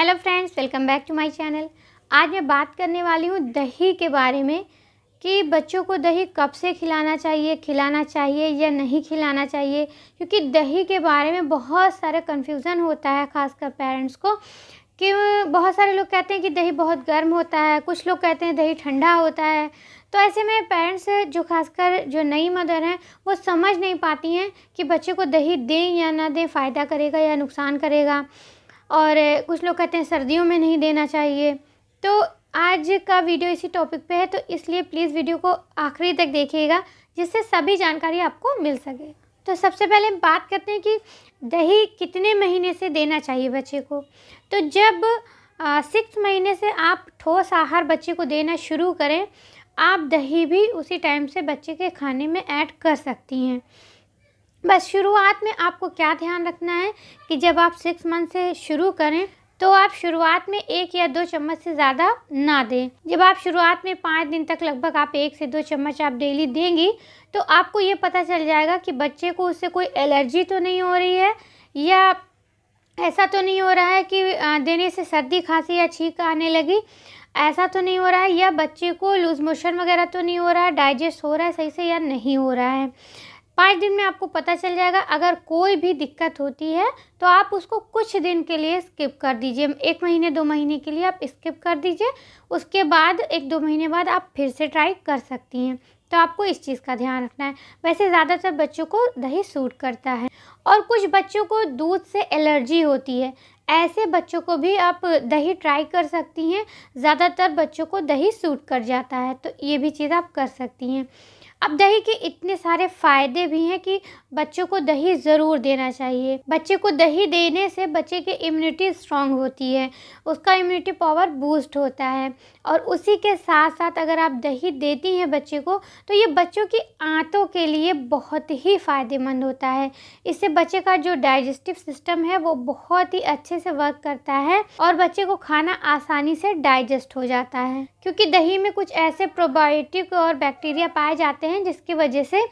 hello friends welcome back to my channel आज मैं बात करने वाली हूँ दही के बारे में कि बच्चों को दही कब से खिलाना चाहिए खिलाना चाहिए या नहीं खिलाना चाहिए क्योंकि दही के बारे में बहुत सारा कन्फ्यूज़न होता है ख़ासकर पेरेंट्स को कि बहुत सारे लोग कहते हैं कि दही बहुत गर्म होता है कुछ लोग कहते हैं दही ठंडा होता है तो ऐसे में पेरेंट्स जो खासकर जो नई मदर हैं वो समझ नहीं पाती हैं कि बच्चे को दही दें या ना दें फ़ायदा करेगा या नुकसान करेगा और कुछ लोग कहते हैं सर्दियों में नहीं देना चाहिए तो आज का वीडियो इसी टॉपिक पे है तो इसलिए प्लीज़ वीडियो को आखिरी तक देखिएगा जिससे सभी जानकारी आपको मिल सके तो सबसे पहले बात करते हैं कि दही कितने महीने से देना चाहिए बच्चे को तो जब सिक्स महीने से आप ठोस आहार बच्चे को देना शुरू करें आप दही भी उसी टाइम से बच्चे के खाने में ऐड कर सकती हैं बस शुरुआत में आपको क्या ध्यान रखना है कि जब आप सिक्स मंथ से शुरू करें तो आप शुरुआत में एक या दो चम्मच से ज़्यादा ना दें जब आप शुरुआत में पाँच दिन तक लगभग आप एक से दो चम्मच आप डेली देंगी तो आपको ये पता चल जाएगा कि बच्चे को उससे कोई एलर्जी तो नहीं हो रही है या ऐसा तो नहीं हो रहा है कि देने से सर्दी खांसी या छींक आने लगी ऐसा तो नहीं हो रहा है या बच्चे को लूज मोशन वगैरह तो नहीं हो रहा है डाइजेस्ट हो रहा है सही से या नहीं हो रहा है पाँच दिन में आपको पता चल जाएगा अगर कोई भी दिक्कत होती है तो आप उसको कुछ दिन के लिए स्किप कर दीजिए एक महीने दो महीने के लिए आप स्किप कर दीजिए उसके बाद एक दो महीने बाद आप फिर से ट्राई कर सकती हैं तो आपको इस चीज़ का ध्यान रखना है वैसे ज़्यादातर बच्चों को दही सूट करता है और कुछ बच्चों को दूध से एलर्जी होती है ऐसे बच्चों को भी आप दही ट्राई कर सकती हैं ज़्यादातर बच्चों को दही सूट कर जाता है तो ये भी चीज़ आप कर सकती हैं अब दही के इतने सारे फ़ायदे भी हैं कि बच्चों को दही ज़रूर देना चाहिए बच्चे को दही देने से बच्चे की इम्यूनिटी स्ट्रांग होती है उसका इम्यूनिटी पावर बूस्ट होता है और उसी के साथ साथ अगर आप दही देती हैं बच्चे को तो ये बच्चों की आंतों के लिए बहुत ही फ़ायदेमंद होता है इससे बच्चे का जो डाइजेस्टिव सिस्टम है वो बहुत ही अच्छे से वर्क करता है और बच्चे को खाना आसानी से डाइजेस्ट हो जाता है क्योंकि दही में कुछ ऐसे प्रोबायोटिक और बैक्टीरिया पाए जाते हैं हैं जिसकी वजह से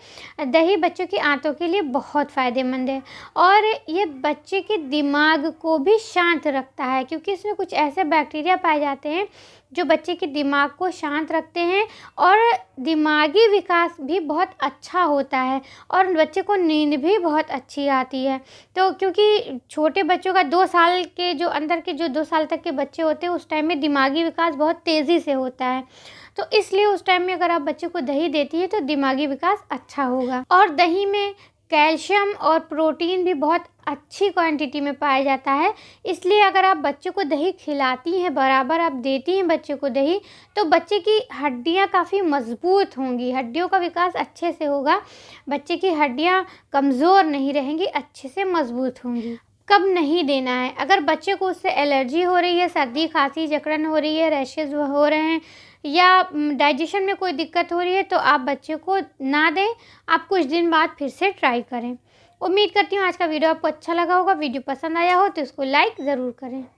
दही बच्चों की आंतों के लिए बहुत फ़ायदेमंद है और ये बच्चे के दिमाग को भी शांत रखता है क्योंकि इसमें कुछ ऐसे बैक्टीरिया पाए जाते हैं जो बच्चे के दिमाग को शांत रखते हैं और दिमागी विकास भी बहुत अच्छा होता है और बच्चे को नींद भी बहुत अच्छी आती है तो क्योंकि छोटे बच्चों का दो साल के जो अंदर के जो दो साल तक के बच्चे होते हैं उस टाइम में दिमागी विकास बहुत तेज़ी से होता है तो इसलिए उस टाइम में अगर आप बच्चे को दही देती है तो दिमागी विकास अच्छा होगा और दही में कैल्शियम और प्रोटीन भी बहुत अच्छी क्वांटिटी में पाया जाता है इसलिए अगर आप बच्चे को दही खिलाती हैं बराबर आप देती हैं बच्चे को दही तो बच्चे की हड्डियां काफ़ी मजबूत होंगी हड्डियों का विकास अच्छे से होगा बच्चे की हड्डियां कमज़ोर नहीं रहेंगी अच्छे से मजबूत होंगी कब नहीं देना है अगर बच्चे को उससे एलर्जी हो रही है सर्दी खांसी जकड़न हो रही है रैशेज हो रहे हैं या डाइजेशन में कोई दिक्कत हो रही है तो आप बच्चे को ना दें आप कुछ दिन बाद फिर से ट्राई करें उम्मीद करती हूँ आज का वीडियो आपको अच्छा लगा होगा वीडियो पसंद आया हो तो इसको लाइक ज़रूर करें